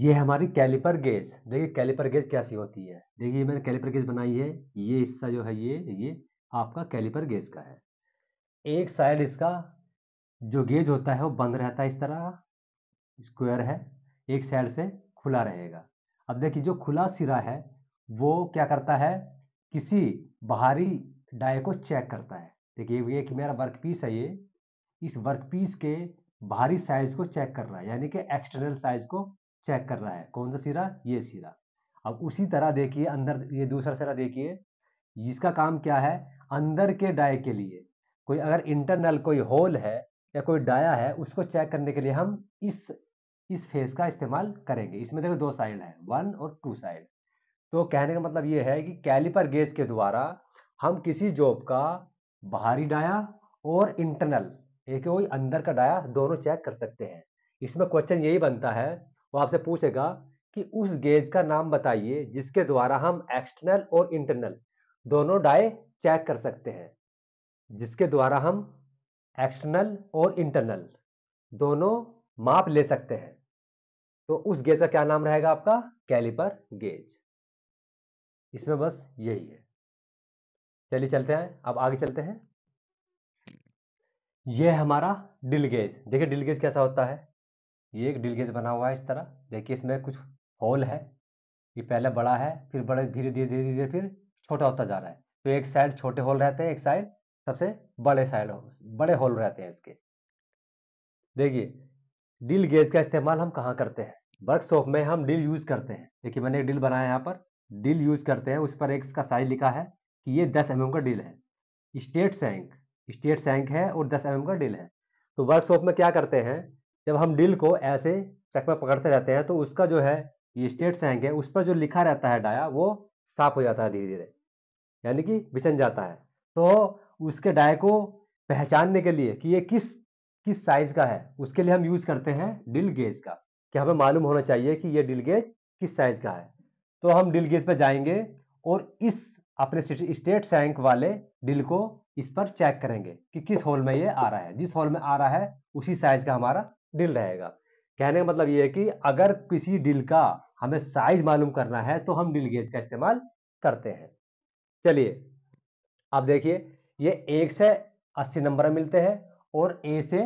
ये हमारी caliper gauge देखिए कैलिपर गेज कैसी होती है देखिए मैंने कैलिपर गेज बनाई है ये हिस्सा जो है ये ये आपका कैलिपर गेज का है एक साइड इसका जो गेज होता है वो बंद रहता है इस तरह स्क्वायर है एक साइड से खुला रहेगा अब देखिए जो खुला सिरा है वो क्या करता है किसी बाहरी डाई को चेक करता है देखिए कि मेरा वर्क पीस है ये इस वर्क पीस के बाहरी साइज को चेक कर रहा है यानी कि एक्सटर्नल साइज को चेक कर रहा है कौन सा सिरा ये सिरा अब उसी तरह देखिए अंदर ये दूसरा सिरा देखिए जिसका काम क्या है अंदर के डाय के लिए कोई अगर इंटरनल कोई होल है या कोई डाया है उसको चेक करने के लिए हम इस इस फेस का इस्तेमाल करेंगे इसमें देखो दो साइड है वन और टू साइड तो कहने का मतलब ये है कि कैलिपर गेज के द्वारा हम किसी जॉब का बाहरी डाया और इंटरनल एक वही अंदर का डाया दोनों चेक कर सकते हैं इसमें क्वेश्चन यही बनता है वो आपसे पूछेगा कि उस गेज का नाम बताइए जिसके द्वारा हम एक्सटर्नल और इंटरनल दोनों डाई चेक कर सकते हैं जिसके द्वारा हम एक्सटर्नल और इंटरनल दोनों माप ले सकते हैं तो उस गेज का क्या नाम रहेगा आपका कैलिपर गेज इसमें बस यही है चलिए चलते हैं अब आगे चलते हैं यह हमारा डिल गेज देखिए डिल गेज कैसा होता है ये एक ड्रिल गेज बना हुआ है इस तरह देखिए इसमें कुछ होल है ये पहले बड़ा है फिर बड़े धीरे धीरे धीरे धीरे फिर छोटा होता जा रहा है तो एक साइड छोटे होल रहते हैं एक साइड सबसे बड़े साइड बड़े होल रहते हैं इसके देखिए डिल गेज का इस्तेमाल हम कहाँ करते हैं वर्कशॉप में हम डिल यूज़ करते हैं देखिए मैंने एक डिल बनाया यहाँ पर डिल यूज़ करते हैं उस पर एक का साइज लिखा है कि ये दस एम mm का डिल है स्टेट सैंक स्टेट सैंक है और दस एम mm का डिल है तो वर्कशॉप में क्या करते हैं जब हम डील को ऐसे चक में पकड़ते रहते हैं तो उसका जो है ये स्टेट्स है उस पर जो लिखा रहता है डाया वो साफ हो जाता है धीरे धीरे यानी कि बिछन जाता है तो उसके डाय को पहचानने के लिए कि ये किस किस साइज का है उसके लिए हम यूज करते हैं डिल गेज का कि हमें मालूम होना चाहिए कि ये डिल गेज किस साइज का है तो हम डिल गेज पर जाएंगे और इस अपने स्टेट सैंक वाले डिल को इस पर चेक करेंगे कि किस होल में ये आ रहा है जिस होल में आ रहा है उसी साइज का हमारा डील रहेगा कहने का मतलब ये है कि अगर किसी डील का हमें साइज मालूम करना है तो हम डील गेज का इस्तेमाल करते हैं चलिए आप देखिए ये एक से अस्सी नंबर मिलते हैं और ए से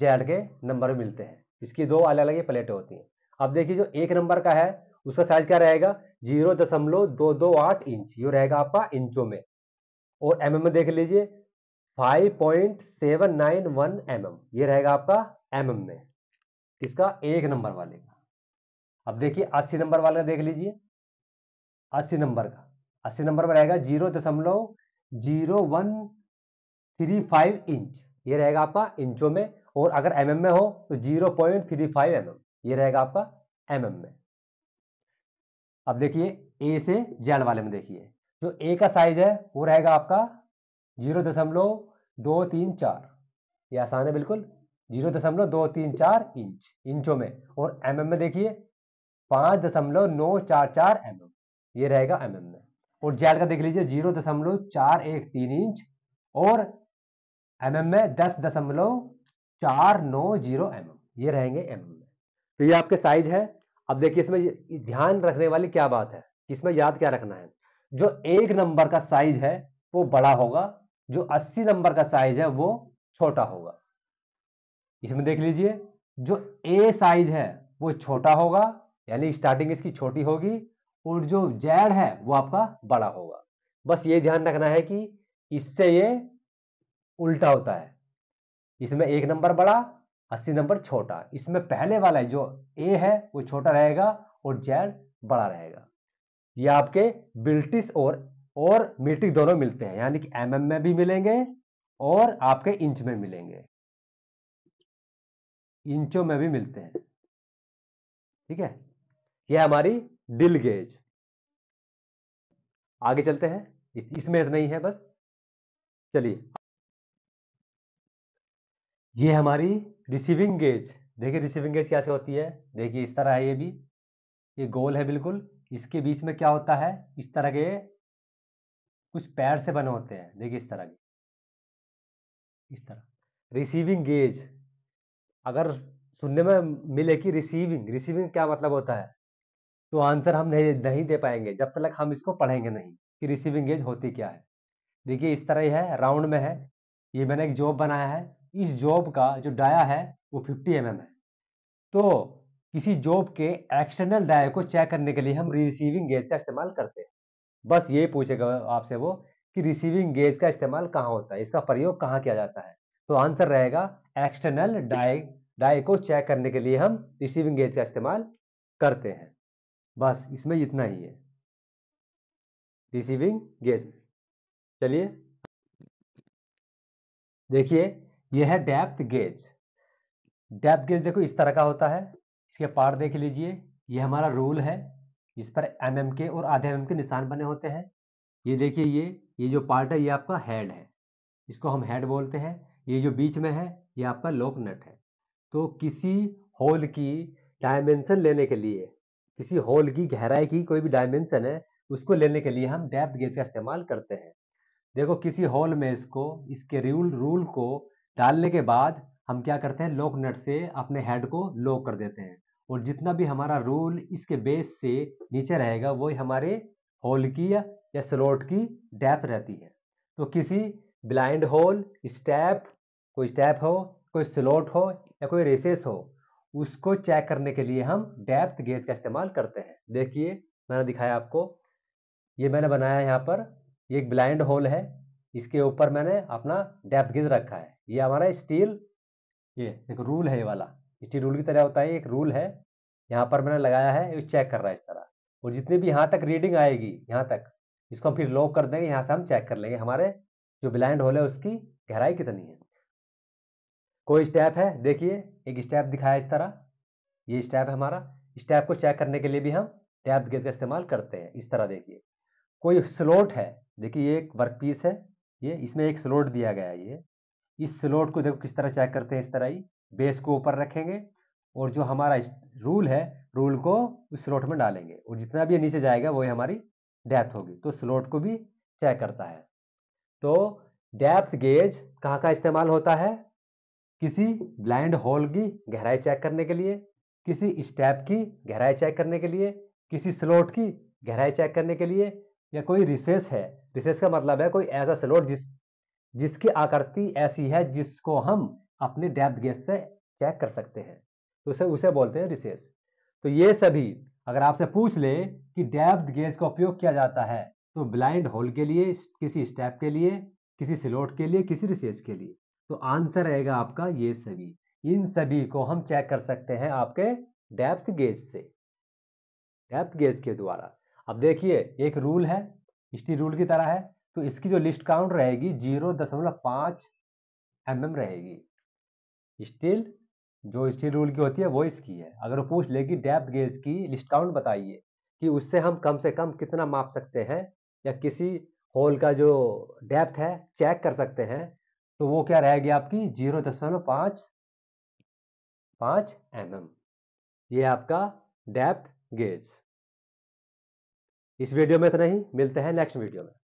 जेड के नंबर मिलते हैं इसकी दो अलग अलग प्लेटें होती हैं अब देखिए जो एक नंबर का है उसका साइज क्या रहेगा जीरो दशमलव दो दो आठ इंच ये रहेगा आपका इंचों में और एमएम में देख लीजिए five point seven nine one M M ये रहेगा आपका एम में किसका एक नंबर वाले का अब देखिए अस्सी नंबर वाले देख लीजिए अस्सी नंबर का अस्सी नंबर में रहेगा जीरो दशमलव zero one three five inch ये रहेगा आपका इंचों में और अगर एम mm में हो तो zero point three five M ये रहेगा आपका एम mm में अब देखिए ए से जेड वाले में देखिए जो ए का साइज है वो रहेगा आपका जीरो दशमलव दो तीन चार ये आसान है बिल्कुल जीरो दशमलव दो तीन चार इंच इंचों में और एम mm में देखिए पांच दशमलव नौ चार चार एम mm ये रहेगा एम mm में और जेड का देख लीजिए जीरो दशमलव चार एक तीन इंच और एम mm में दस दशमलव चार नौ जीरो एम ये रहेंगे एम mm में तो ये आपके साइज है अब देखिए इसमें ध्यान रखने वाली क्या बात है इसमें याद क्या रखना है जो एक नंबर का साइज है वो बड़ा होगा जो अस्सी नंबर का साइज है वो छोटा होगा इसमें देख लीजिए जो ए साइज है वो छोटा होगा यानी स्टार्टिंग इसकी छोटी होगी और जो जेड है वो आपका बड़ा होगा बस ये ध्यान रखना है कि इससे ये उल्टा होता है इसमें एक नंबर बड़ा अस्सी नंबर छोटा इसमें पहले वाला जो ए है वो छोटा रहेगा और जेड बड़ा रहेगा ये आपके बिल्टिस और और मीट्रिक दोनों मिलते हैं यानी कि एमएम में भी मिलेंगे और आपके इंच में मिलेंगे इंचों में भी मिलते हैं ठीक है यह हमारी डिल गेज आगे चलते हैं इसमें इतना ही है बस चलिए ये हमारी रिसीविंग गेज देखिए रिसीविंग गेज कैसे होती है देखिए इस तरह है ये भी ये गोल है बिल्कुल इसके बीच में क्या होता है इस तरह के कुछ पैर से बने होते हैं देखिए इस तरह के इस तरह रिसीविंग गेज अगर सुनने में मिले कि रिसीविंग रिसीविंग क्या मतलब होता है तो आंसर हम नहीं नहीं दे पाएंगे जब तक हम इसको पढ़ेंगे नहीं कि रिसीविंग एज होती क्या है देखिए इस तरह ही है राउंड में है ये मैंने एक जॉब बनाया है इस जॉब का जो डाया है वो 50 एम mm है तो किसी जॉब के एक्सटर्नल डाया को चेक करने के लिए हम रिसीविंग गेज का इस्तेमाल करते हैं बस ये पूछेगा आपसे वो कि रिसीविंग गेज का इस्तेमाल कहाँ होता है इसका प्रयोग कहाँ किया जाता है तो आंसर रहेगा एक्सटर्नल डाई डाई को चेक करने के लिए हम रिसीविंग गेज का इस्तेमाल करते हैं बस इसमें इतना ही है रिसीविंग गेज चलिए देखिए यह है डेप्थ गेज डेप्थ गेज देखो इस तरह का होता है इसके पार्ट देख लीजिए यह हमारा रूल है जिस पर एम एम के और आधे एम एम के निशान बने होते हैं ये देखिए ये ये जो पार्ट है ये आपका हेड है इसको हम हेड बोलते हैं ये जो बीच में है ये आपका लॉक नट है तो किसी होल की डायमेंशन लेने के लिए किसी होल की गहराई की कोई भी डायमेंशन है उसको लेने के लिए हम डेप्थ गेज का इस्तेमाल करते हैं देखो किसी होल में इसको इसके रूल रूल को डालने के बाद हम क्या करते हैं लॉक नट से अपने हेड को लॉक कर देते हैं और जितना भी हमारा रूल इसके बेस से नीचे रहेगा वही हमारे होल की या स्लोट की डेप्थ रहती है तो किसी ब्लाइंड होल स्टेप कोई टैप हो कोई स्लोट हो या कोई रेसेस हो उसको चेक करने के लिए हम डेप्थ गेज का इस्तेमाल करते हैं देखिए मैंने दिखाया आपको ये मैंने बनाया यहाँ पर ये एक ब्लाइंड होल है इसके ऊपर मैंने अपना डेप्थ गेज रखा है ये हमारा स्टील ये एक रूल है ये वाला स्टील रूल की तरह होता है एक रूल है यहाँ पर मैंने लगाया है ये चेक कर रहा है इस तरह और जितनी भी यहाँ तक रीडिंग आएगी यहाँ तक इसको हम फिर लॉक कर देंगे यहाँ से हम चेक कर लेंगे हमारे जो ब्लाइंड होल है उसकी गहराई कितनी है कोई स्टेप है देखिए एक स्टेप दिखाया इस तरह ये स्टेप है हमारा स्टेप को चेक करने के लिए भी हम टैप गेज का इस्तेमाल करते हैं इस तरह देखिए कोई स्लोट है देखिए ये एक वर्क पीस है ये इसमें एक स्लोट दिया गया है ये इस स्लोट को देखो किस तरह चेक करते हैं इस तरह ही बेस को ऊपर रखेंगे और जो हमारा रूल है रूल को उस स्लोट में डालेंगे और जितना भी नीचे जाएगा वही हमारी डेप्थ होगी तो स्लोट को भी चेक करता है तो डेप्थ गेज कहाँ का इस्तेमाल होता है किसी ब्लाइंड होल की गहराई चेक करने के लिए किसी स्टेप की गहराई चेक करने के लिए किसी स्लोट की गहराई चेक करने के लिए या कोई रिसेस है रिसेस का मतलब है कोई ऐसा स्लोट जिस जिसकी आकृति ऐसी है जिसको हम अपने डेप्थ गेज से चेक कर सकते हैं तो उसे उसे बोलते हैं रिसेस तो ये सभी अगर आपसे पूछ ले कि डेप्थ गेज का उपयोग किया जाता है तो ब्लाइंड होल के लिए किसी स्टेप के लिए किसी स्लोट के लिए किसी रिसेस के लिए तो आंसर रहेगा आपका ये सभी इन सभी को हम चेक कर सकते हैं आपके डेप्थ गेज से डेप्थ गेज के द्वारा अब देखिए एक रूल है स्टी रूल की तरह है तो इसकी जो लिस्ट काउंट रहेगी जीरो दशमलव पांच एम mm एम रहेगी स्टील जो स्टील रूल की होती है वो इसकी है अगर वो पूछ लेगी डेप्थ गेज की लिस्ट काउंट बताइए कि उससे हम कम से कम कितना माप सकते हैं या किसी होल का जो डेप्थ है चेक कर सकते हैं तो वो क्या रहेगी आपकी जीरो दशमलव पांच पांच एम एम ये आपका डेप्थ गेज इस वीडियो में इतना ही मिलते हैं नेक्स्ट वीडियो में